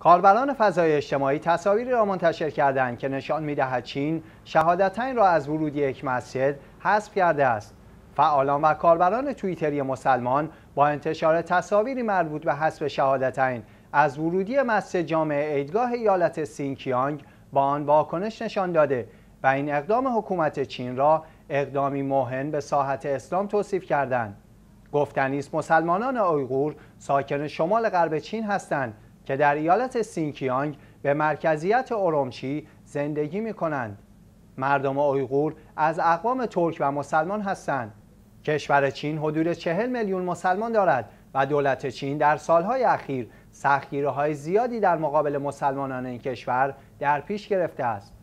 کاربران فضای اجتماعی تصاویری را منتشر کردند که نشان میدهد چین شهادتین را از ورودی یک مسجد حذف کرده است فعالان و کاربران توییتری مسلمان با انتشار تصاویری مربوط به حذف شهادتین از ورودی مسجد جامع عیدگاه ایالت سینکیانگ با آن واکنش نشان داده و این اقدام حکومت چین را اقدامی موهن به ساحت اسلام توصیف کردند گفتنی مسلمانان اویغور ساکن شمال غرب چین هستند که در ایالت سینکیانگ به مرکزیت ارومچی زندگی می کنند. مردم اویغور از اقوام ترک و مسلمان هستند. کشور چین حدود چهل میلیون مسلمان دارد و دولت چین در سالهای اخیر سخیره های زیادی در مقابل مسلمانان این کشور در پیش گرفته است.